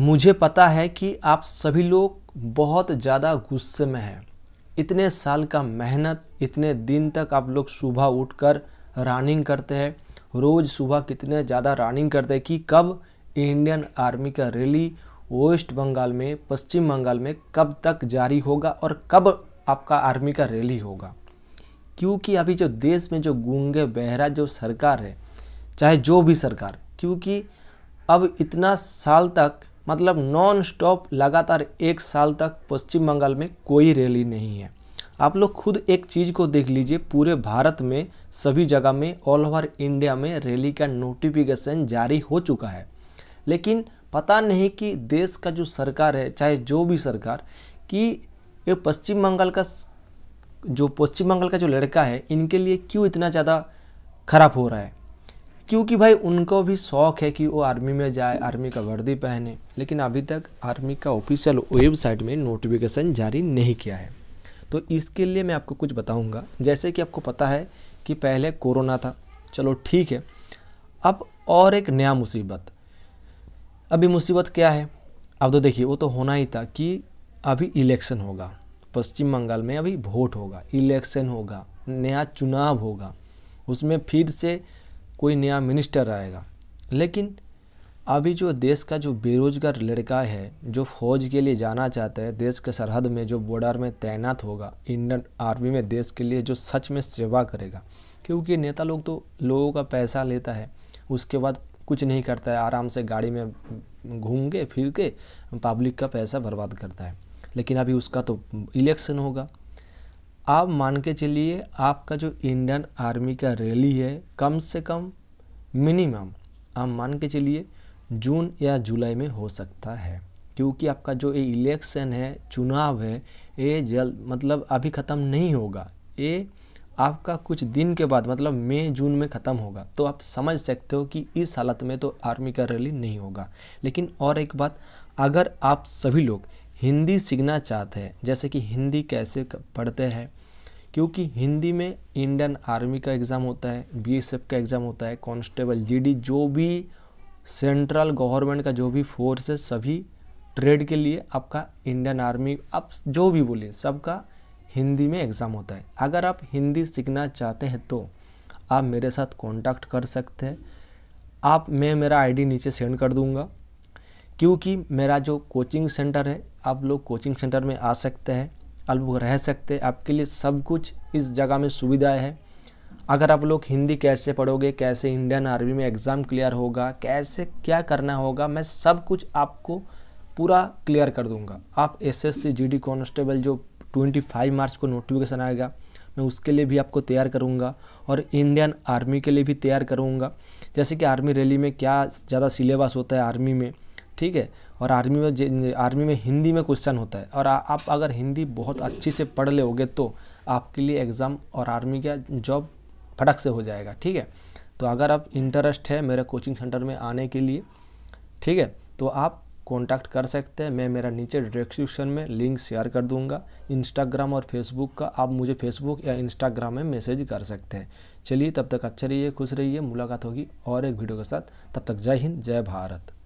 मुझे पता है कि आप सभी लोग बहुत ज़्यादा गुस्से में हैं इतने साल का मेहनत इतने दिन तक आप लोग सुबह उठकर रनिंग करते हैं रोज़ सुबह कितने ज़्यादा रनिंग करते हैं कि कब इंडियन आर्मी का रैली वेस्ट बंगाल में पश्चिम बंगाल में कब तक जारी होगा और कब आपका आर्मी का रैली होगा क्योंकि अभी जो देश में जो गूंगे बहरा जो सरकार है चाहे जो भी सरकार क्योंकि अब इतना साल तक मतलब नॉन स्टॉप लगातार एक साल तक पश्चिम बंगाल में कोई रैली नहीं है आप लोग खुद एक चीज़ को देख लीजिए पूरे भारत में सभी जगह में ऑल ओवर इंडिया में रैली का नोटिफिकेशन जारी हो चुका है लेकिन पता नहीं कि देश का जो सरकार है चाहे जो भी सरकार कि ये पश्चिम बंगाल का जो पश्चिम बंगाल का जो लड़का है इनके लिए क्यों इतना ज़्यादा खराब हो रहा है क्योंकि भाई उनको भी शौक है कि वो आर्मी में जाए आर्मी का वर्दी पहने लेकिन अभी तक आर्मी का ऑफिशियल वेबसाइट में नोटिफिकेशन जारी नहीं किया है तो इसके लिए मैं आपको कुछ बताऊंगा जैसे कि आपको पता है कि पहले कोरोना था चलो ठीक है अब और एक नया मुसीबत अभी मुसीबत क्या है अब तो देखिए वो तो होना ही था कि अभी इलेक्शन होगा पश्चिम बंगाल में अभी वोट होगा इलेक्शन होगा नया चुनाव होगा उसमें फिर से कोई नया मिनिस्टर आएगा लेकिन अभी जो देश का जो बेरोजगार लड़का है जो फौज के लिए जाना चाहता है देश के सरहद में जो बॉर्डर में तैनात होगा इंडियन आर्मी में देश के लिए जो सच में सेवा करेगा क्योंकि नेता लोग तो लोगों का पैसा लेता है उसके बाद कुछ नहीं करता है आराम से गाड़ी में घूम के फिर के पब्लिक का पैसा बर्बाद करता है लेकिन अभी उसका तो इलेक्शन होगा आप मान के चलिए आपका जो इंडियन आर्मी का रैली है कम से कम मिनिमम आप मान के चलिए जून या जुलाई में हो सकता है क्योंकि आपका जो ये इलेक्शन है चुनाव है ये जल्द मतलब अभी ख़त्म नहीं होगा ये आपका कुछ दिन के बाद मतलब मई जून में ख़त्म होगा तो आप समझ सकते हो कि इस हालत में तो आर्मी का रैली नहीं होगा लेकिन और एक बात अगर आप सभी लोग हिंदी सीखना चाहते हैं जैसे कि हिंदी कैसे पढ़ते हैं क्योंकि हिंदी में इंडियन आर्मी का एग्ज़ाम होता है बीएसएफ का एग्ज़ाम होता है कांस्टेबल जीडी जो भी सेंट्रल गवर्नमेंट का जो भी फोर्स है सभी ट्रेड के लिए आपका इंडियन आर्मी आप जो भी बोलिए सबका हिंदी में एग्ज़ाम होता है अगर आप हिंदी सीखना चाहते हैं तो आप मेरे साथ कांटेक्ट कर सकते हैं आप मैं मेरा आईडी नीचे सेंड कर दूंगा क्योंकि मेरा जो कोचिंग सेंटर है आप लोग कोचिंग सेंटर में आ सकते हैं आप लोग रह सकते हैं आपके लिए सब कुछ इस जगह में सुविधाएँ है अगर आप लोग हिंदी कैसे पढ़ोगे कैसे इंडियन आर्मी में एग्ज़ाम क्लियर होगा कैसे क्या करना होगा मैं सब कुछ आपको पूरा क्लियर कर दूंगा आप एसएससी जीडी कांस्टेबल जो 25 मार्च को नोटिफिकेशन आएगा मैं उसके लिए भी आपको तैयार करूँगा और इंडियन आर्मी के लिए भी तैयार करूँगा जैसे कि आर्मी रैली में क्या ज़्यादा सिलेबस होता है आर्मी में ठीक है और आर्मी में आर्मी में हिंदी में क्वेश्चन होता है और आ, आप अगर हिंदी बहुत अच्छी से पढ़ लोगे तो आपके लिए एग्ज़ाम और आर्मी का जॉब फटक से हो जाएगा ठीक है तो अगर आप इंटरेस्ट है मेरे कोचिंग सेंटर में आने के लिए ठीक है तो आप कांटेक्ट कर सकते हैं मैं मेरा नीचे डिस्क्रिप्शन में लिंक शेयर कर दूंगा इंस्टाग्राम और फेसबुक का आप मुझे फेसबुक या इंस्टाग्राम में मैसेज कर सकते हैं चलिए तब तक अच्छे रहिए खुश रहिए मुलाकात होगी और एक वीडियो के साथ तब तक जय हिंद जय भारत